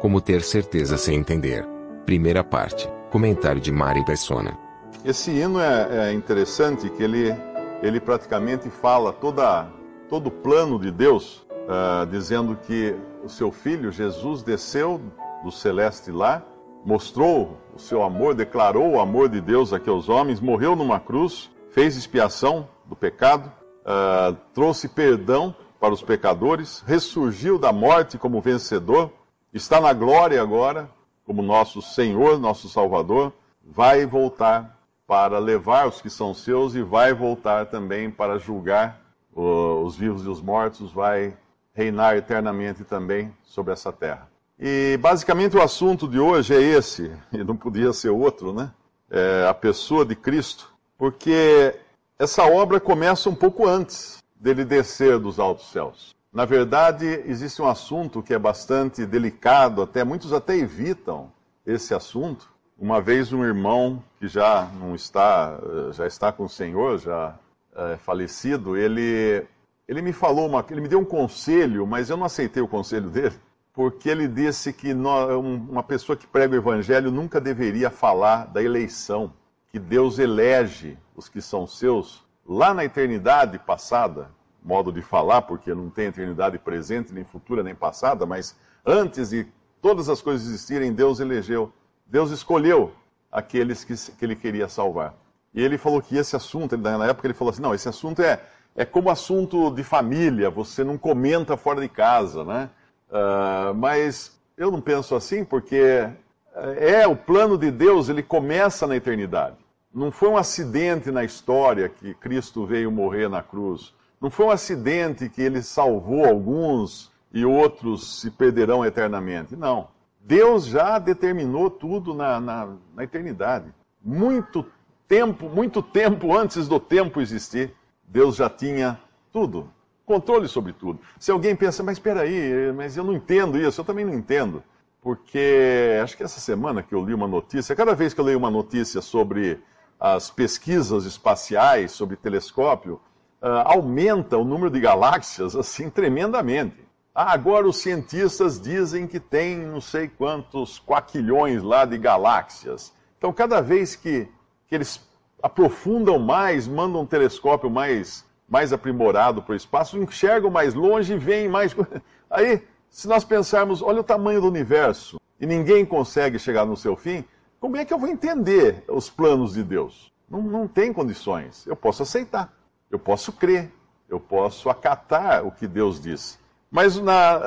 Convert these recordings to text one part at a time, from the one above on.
Como ter certeza sem entender. Primeira parte. Comentário de Mari Persona. Esse hino é, é interessante que ele, ele praticamente fala toda, todo o plano de Deus, uh, dizendo que o seu filho Jesus desceu do celeste lá, mostrou o seu amor, declarou o amor de Deus aqui aos homens, morreu numa cruz, fez expiação do pecado, uh, trouxe perdão para os pecadores, ressurgiu da morte como vencedor está na glória agora, como nosso Senhor, nosso Salvador, vai voltar para levar os que são seus e vai voltar também para julgar os vivos e os mortos, vai reinar eternamente também sobre essa terra. E basicamente o assunto de hoje é esse, e não podia ser outro, né? É a pessoa de Cristo, porque essa obra começa um pouco antes dele descer dos altos céus. Na verdade, existe um assunto que é bastante delicado, até muitos até evitam esse assunto. Uma vez um irmão que já não está, eh, já está com o Senhor, já é falecido, ele ele me falou uma, ele me deu um conselho, mas eu não aceitei o conselho dele, porque ele disse que uma pessoa que prega o evangelho nunca deveria falar da eleição, que Deus elege os que são seus lá na eternidade passada, modo de falar, porque não tem eternidade presente, nem futura, nem passada, mas antes de todas as coisas existirem, Deus elegeu, Deus escolheu aqueles que, que ele queria salvar. E ele falou que esse assunto, ele, na época ele falou assim, não, esse assunto é, é como assunto de família, você não comenta fora de casa, né? Uh, mas eu não penso assim porque eh, é o plano de Deus, ele começa na eternidade. Não foi um acidente na história que Cristo veio morrer na cruz não foi um acidente que ele salvou alguns e outros se perderão eternamente. Não. Deus já determinou tudo na, na, na eternidade. Muito tempo, muito tempo antes do tempo existir, Deus já tinha tudo. Controle sobre tudo. Se alguém pensa, mas espera aí, mas eu não entendo isso, eu também não entendo. Porque acho que essa semana que eu li uma notícia, cada vez que eu leio uma notícia sobre as pesquisas espaciais, sobre telescópio, ah, aumenta o número de galáxias assim tremendamente. Ah, agora os cientistas dizem que tem não sei quantos quaquilhões lá de galáxias. Então, cada vez que, que eles aprofundam mais, mandam um telescópio mais, mais aprimorado para o espaço, enxergam mais longe e veem mais. Aí, se nós pensarmos, olha o tamanho do universo e ninguém consegue chegar no seu fim, como é que eu vou entender os planos de Deus? Não, não tem condições. Eu posso aceitar. Eu posso crer, eu posso acatar o que Deus diz. Mas na, a,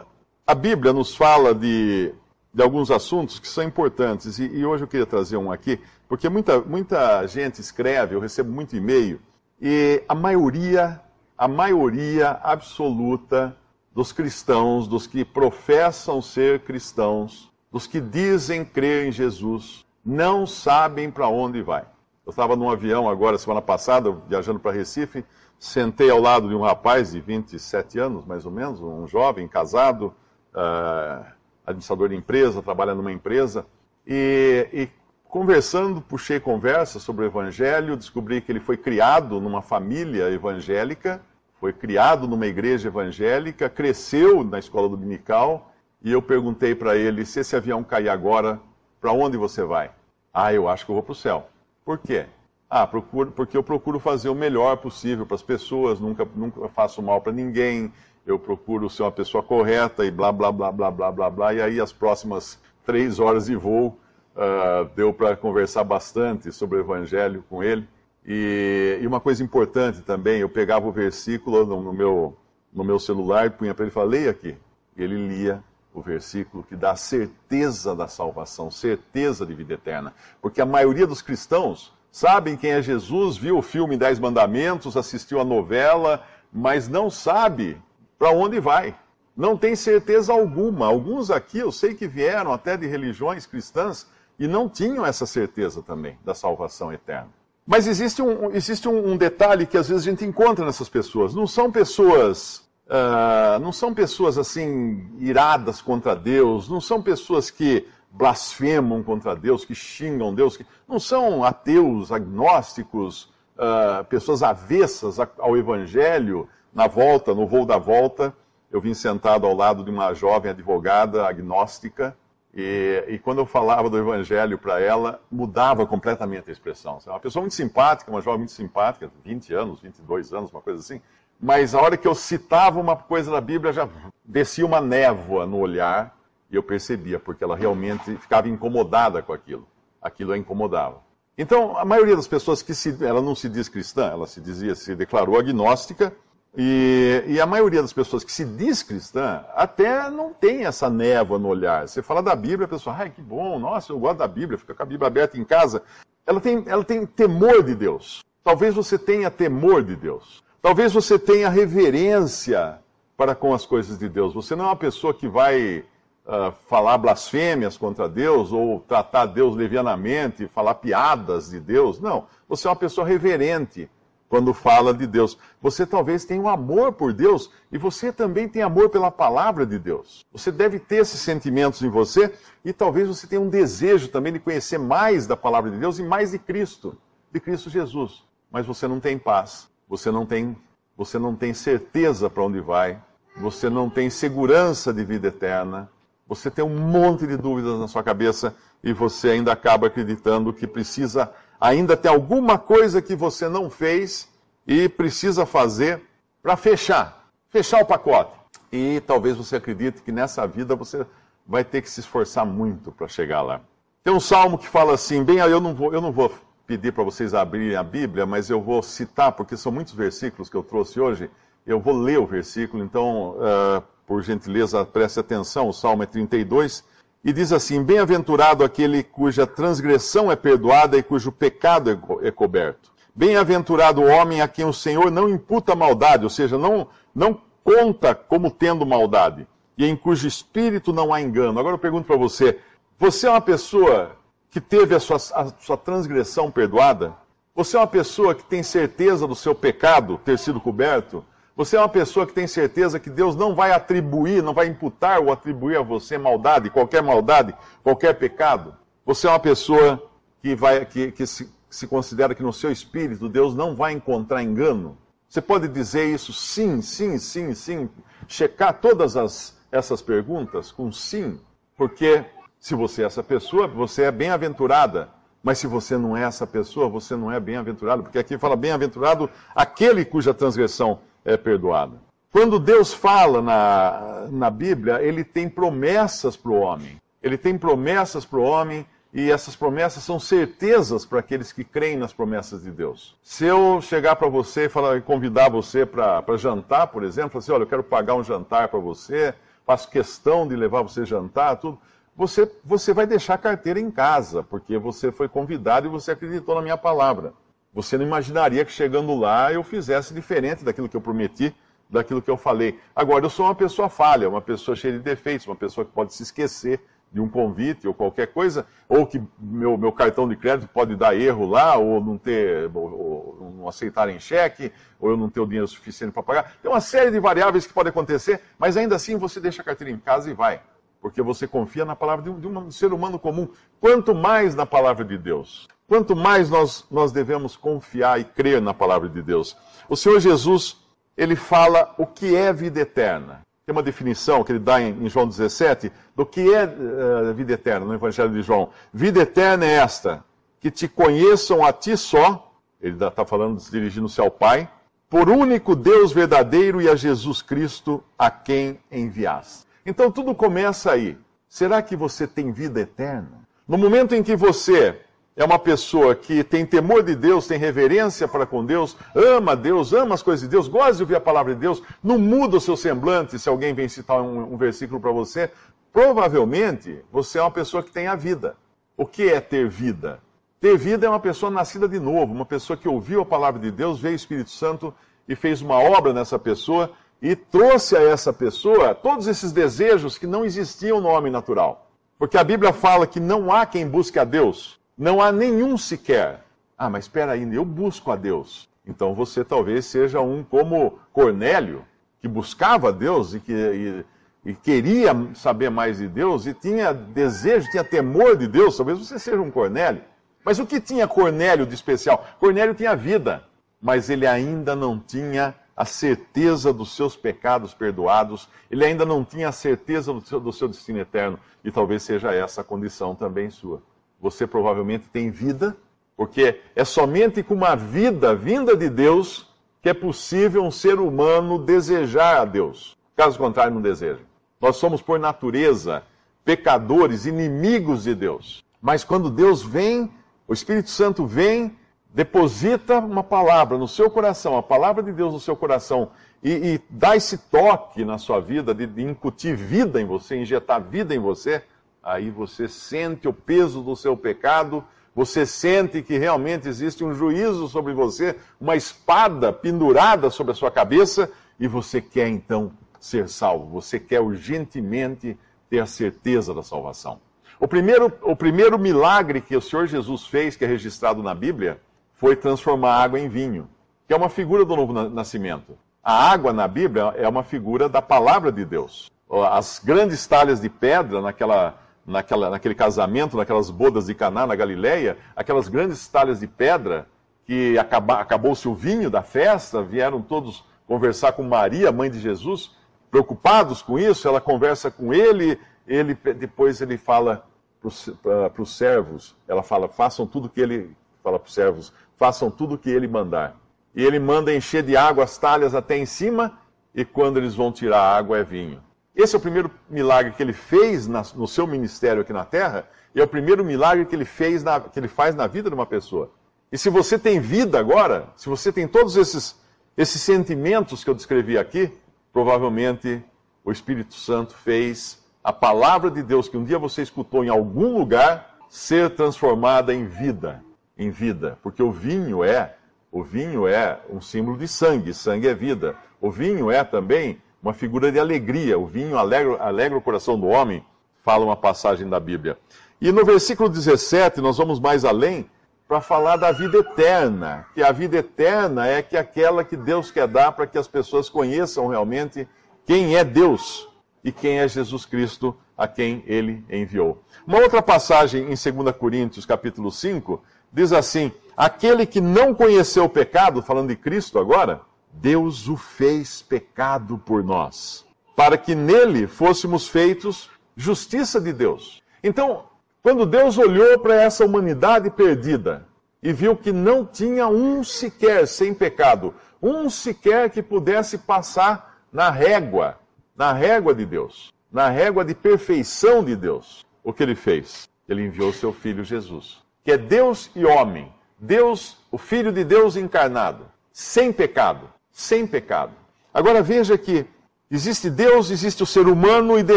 ah, a Bíblia nos fala de, de alguns assuntos que são importantes, e, e, hoje eu queria trazer um aqui, porque muita, muita gente escreve, eu recebo muito e-mail, e a maioria, a maioria absoluta dos cristãos, dos que professam ser cristãos, dos que dizem crer em Jesus, não sabem para onde vai. Eu estava num avião agora, semana passada, viajando para Recife, sentei ao lado de um rapaz de 27 anos, mais ou menos, um jovem, casado, uh, administrador de empresa, trabalha numa empresa, e, e conversando, puxei conversa sobre o evangelho, descobri que ele foi criado numa família evangélica, foi criado numa igreja evangélica, cresceu na escola dominical, e eu perguntei para ele: se esse avião cair agora, para onde você vai? Ah, eu acho que eu vou para o céu. Por quê? Ah, procuro, porque eu procuro fazer o melhor possível para as pessoas, nunca, nunca faço mal para ninguém, eu procuro ser uma pessoa correta e blá, blá, blá, blá, blá, blá, blá. E aí as próximas três horas de voo uh, deu para conversar bastante sobre o Evangelho com ele. E, e, uma coisa importante também, eu pegava o versículo no, no meu, no meu celular e punha para ele e falei aqui. Ele lia o versículo que dá certeza da salvação, certeza de vida eterna. Porque a maioria dos cristãos sabem quem é Jesus, viu o filme Dez Mandamentos, assistiu a novela, mas não sabe para onde vai. Não tem certeza alguma. Alguns aqui eu sei que vieram até de religiões cristãs e não tinham essa certeza também da salvação eterna. Mas existe um, existe um, um detalhe que às vezes a gente encontra nessas pessoas. Não são pessoas Uh, não são pessoas assim iradas contra Deus, não são pessoas que blasfemam contra Deus, que xingam Deus, que não são ateus, agnósticos, uh, pessoas avessas ao Evangelho. Na volta, no voo da volta, eu vim sentado ao lado de uma jovem advogada agnóstica e, e quando eu falava do Evangelho para ela, mudava completamente a expressão. Assim, uma pessoa muito simpática, uma jovem muito simpática, 20 anos, 22 anos, uma coisa assim, mas a hora que eu citava uma coisa da Bíblia, já descia uma névoa no olhar e eu percebia, porque ela realmente ficava incomodada com aquilo. Aquilo a incomodava. Então, a maioria das pessoas que se, ela não se diz cristã, ela se dizia, se declarou agnóstica, e, e, a maioria das pessoas que se diz cristã até não tem essa névoa no olhar. Você fala da Bíblia, a pessoa, ai que bom, nossa, eu gosto da Bíblia, fica com a Bíblia aberta em casa. Ela tem, ela tem temor de Deus. Talvez você tenha temor de Deus. Talvez você tenha reverência para com as coisas de Deus. Você não é uma pessoa que vai uh, falar blasfêmias contra Deus ou tratar Deus levianamente, falar piadas de Deus. Não. Você é uma pessoa reverente quando fala de Deus. Você talvez tenha um amor por Deus e você também tem amor pela palavra de Deus. Você deve ter esses sentimentos em você e talvez você tenha um desejo também de conhecer mais da palavra de Deus e mais de Cristo, de Cristo Jesus. Mas você não tem paz. Você não tem, você não tem certeza para onde vai, você não tem segurança de vida eterna, você tem um monte de dúvidas na sua cabeça e você ainda acaba acreditando que precisa, ainda ter alguma coisa que você não fez e precisa fazer para fechar, fechar o pacote. E talvez você acredite que nessa vida você vai ter que se esforçar muito para chegar lá. Tem um salmo que fala assim: bem, eu não vou, eu não vou pedir para vocês abrirem a Bíblia, mas eu vou citar, porque são muitos versículos que eu trouxe hoje. Eu vou ler o versículo, então, uh, por gentileza, preste atenção. O Salmo é 32 e diz assim: Bem-aventurado aquele cuja transgressão é perdoada e cujo pecado é, co é coberto. Bem-aventurado o homem a quem o Senhor não imputa maldade, ou seja, não, não conta como tendo maldade, e em cujo espírito não há engano. Agora eu pergunto para você: você é uma pessoa que teve a sua, a sua transgressão perdoada? Você é uma pessoa que tem certeza do seu pecado ter sido coberto? Você é uma pessoa que tem certeza que Deus não vai atribuir, não vai imputar ou atribuir a você maldade, qualquer maldade, qualquer pecado? Você é uma pessoa que, vai, que, que se, se considera que no seu espírito Deus não vai encontrar engano? Você pode dizer isso sim, sim, sim, sim, checar todas as, essas perguntas com sim, porque se você é essa pessoa, você é bem-aventurada. Mas se você não é essa pessoa, você não é bem-aventurado, porque aqui fala bem-aventurado aquele cuja transgressão é perdoada. Quando Deus fala na, na Bíblia, ele tem promessas para o homem. Ele tem promessas para o homem e essas promessas são certezas para aqueles que creem nas promessas de Deus. Se eu chegar para você e falar, convidar você para jantar, por exemplo, falar assim, olha, eu quero pagar um jantar para você, faço questão de levar você jantar, tudo você, você vai deixar a carteira em casa, porque você foi convidado e você acreditou na minha palavra. Você não imaginaria que chegando lá eu fizesse diferente daquilo que eu prometi, daquilo que eu falei. Agora, eu sou uma pessoa falha, uma pessoa cheia de defeitos, uma pessoa que pode se esquecer de um convite ou qualquer coisa, ou que meu, meu cartão de crédito pode dar erro lá, ou não ter, ou, ou não aceitar em cheque, ou eu não ter o dinheiro suficiente para pagar. Tem uma série de variáveis que pode acontecer, mas ainda assim você deixa a carteira em casa e vai porque você confia na palavra de um, de um, ser humano comum. Quanto mais na palavra de Deus, quanto mais nós, nós devemos confiar e crer na palavra de Deus. O Senhor Jesus, ele fala o que é vida eterna. Tem uma definição que ele dá em, em João 17 do que é uh, vida eterna no Evangelho de João. Vida eterna é esta, que te conheçam a ti só, ele está falando, dirigindo-se ao Pai, por único Deus verdadeiro e a Jesus Cristo a quem enviaste. Então tudo começa aí. Será que você tem vida eterna? No momento em que você é uma pessoa que tem temor de Deus, tem reverência para com Deus, ama Deus, ama as coisas de Deus, gosta de ouvir a palavra de Deus, não muda o seu semblante se alguém vem citar um, um versículo para você, provavelmente você é uma pessoa que tem a vida. O que é ter vida? Ter vida é uma pessoa nascida de novo, uma pessoa que ouviu a palavra de Deus, veio o Espírito Santo e fez uma obra nessa pessoa e trouxe a essa pessoa todos esses desejos que não existiam no homem natural. Porque a Bíblia fala que não há quem busque a Deus, não há nenhum sequer. Ah, mas espera aí, eu busco a Deus. Então você talvez seja um como Cornélio, que buscava a Deus e que e, e queria saber mais de Deus e tinha desejo, tinha temor de Deus. Talvez você seja um Cornélio. Mas o que tinha Cornélio de especial? Cornélio tinha vida, mas ele ainda não tinha a certeza dos seus pecados perdoados, ele ainda não tinha a certeza do seu, do seu destino eterno, e talvez seja essa a condição também sua. Você provavelmente tem vida, porque é somente com uma vida vinda de Deus que é possível um ser humano desejar a Deus. Caso contrário, não deseja. Nós somos, por natureza, pecadores, inimigos de Deus. Mas quando Deus vem, o Espírito Santo vem deposita uma palavra no seu coração, a palavra de Deus no seu coração, e, e dá esse toque na sua vida, de, de incutir vida em você, injetar vida em você, aí você sente o peso do seu pecado, você sente que realmente existe um juízo sobre você, uma espada pendurada sobre a sua cabeça, e você quer então ser salvo, você quer urgentemente ter a certeza da salvação. O primeiro, o primeiro milagre que o Senhor Jesus fez, que é registrado na Bíblia, foi transformar água em vinho, que é uma figura do novo nascimento. A água na Bíblia é uma figura da palavra de Deus. As grandes talhas de pedra naquela, naquela, naquele casamento, naquelas bodas de Caná na Galileia, aquelas grandes talhas de pedra que acaba, acabou-se o vinho da festa, vieram todos conversar com Maria, mãe de Jesus, preocupados com isso, ela conversa com ele, ele depois ele fala para os servos, ela fala, façam tudo que ele fala para os servos, façam tudo o que ele mandar. E ele manda encher de água as talhas até em cima, e quando eles vão tirar a água é vinho. Esse é o primeiro milagre que ele fez no seu ministério aqui na terra, e é o primeiro milagre que ele, fez na, que ele faz na vida de uma pessoa. E se você tem vida agora, se você tem todos esses, esses sentimentos que eu descrevi aqui, provavelmente o Espírito Santo fez a palavra de Deus que um dia você escutou em algum lugar ser transformada em vida em vida, porque o vinho é o vinho é um símbolo de sangue, sangue é vida. O vinho é também uma figura de alegria. O vinho alegra, alegra o coração do homem, fala uma passagem da Bíblia. E no versículo 17 nós vamos mais além para falar da vida eterna, que a vida eterna é que aquela que Deus quer dar para que as pessoas conheçam realmente quem é Deus e quem é Jesus Cristo a quem ele enviou. Uma outra passagem em 2 Coríntios, capítulo 5, diz assim: aquele que não conheceu o pecado, falando de Cristo agora, Deus o fez pecado por nós, para que nele fôssemos feitos justiça de Deus. Então, quando Deus olhou para essa humanidade perdida e viu que não tinha um sequer sem pecado, um sequer que pudesse passar na régua, na régua de Deus, na régua de perfeição de Deus, o que ele fez? Ele enviou seu filho Jesus que é Deus e homem, Deus, o Filho de Deus encarnado, sem pecado, sem pecado. Agora veja que existe Deus, existe o ser humano e de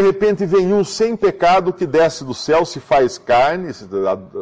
repente vem um sem pecado que desce do céu, se faz carne, se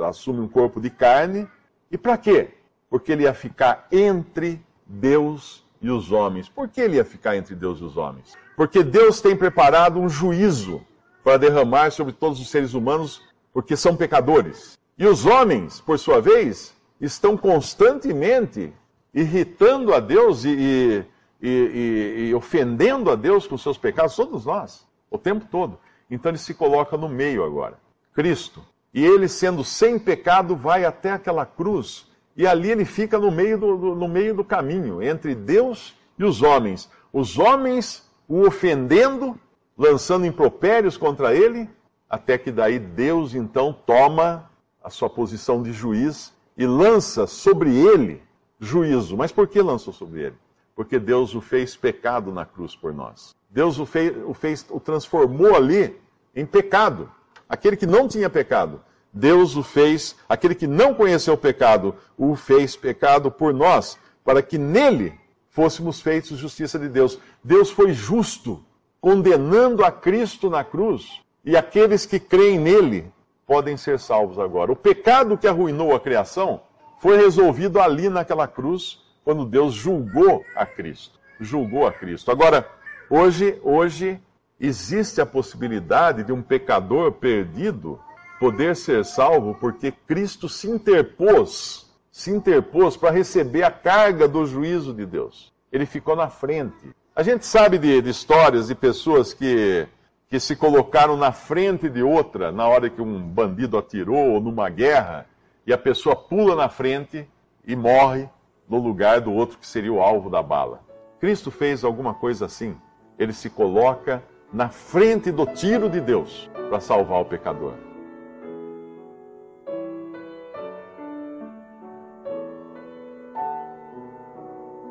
assume um corpo de carne. E para quê? Porque ele ia ficar entre Deus e os homens. Por que ele ia ficar entre Deus e os homens? Porque Deus tem preparado um juízo para derramar sobre todos os seres humanos, porque são pecadores. E os homens, por sua vez, estão constantemente irritando a Deus e, e, e, e ofendendo a Deus com seus pecados, todos nós, o tempo todo. Então ele se coloca no meio agora. Cristo. E ele, sendo sem pecado, vai até aquela cruz. E ali ele fica no meio do, do no meio do caminho, entre Deus e os homens. Os homens o ofendendo, lançando impropérios contra ele, até que daí Deus então toma a sua posição de juiz e lança sobre ele juízo. Mas por que lançou sobre ele? Porque Deus o fez pecado na cruz por nós. Deus o fez, o, fez, o transformou ali em pecado. Aquele que não tinha pecado, Deus o fez, aquele que não conheceu o pecado, o fez pecado por nós, para que nele fôssemos feitos justiça de Deus. Deus foi justo, condenando a Cristo na cruz, e aqueles que creem nele podem ser salvos agora. O pecado que arruinou a criação foi resolvido ali naquela cruz, quando Deus julgou a Cristo. Julgou a Cristo. Agora, hoje, hoje existe a possibilidade de um pecador perdido poder ser salvo porque Cristo se interpôs, se interpôs para receber a carga do juízo de Deus. Ele ficou na frente. A gente sabe de, de histórias de pessoas que que se colocaram na frente de outra na hora que um bandido atirou ou numa guerra, e a pessoa pula na frente e morre no lugar do outro que seria o alvo da bala. Cristo fez alguma coisa assim. Ele se coloca na frente do tiro de Deus para salvar o pecador.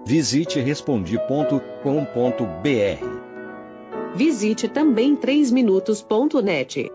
Visite respondi.com.br Visite também 3minutos.net.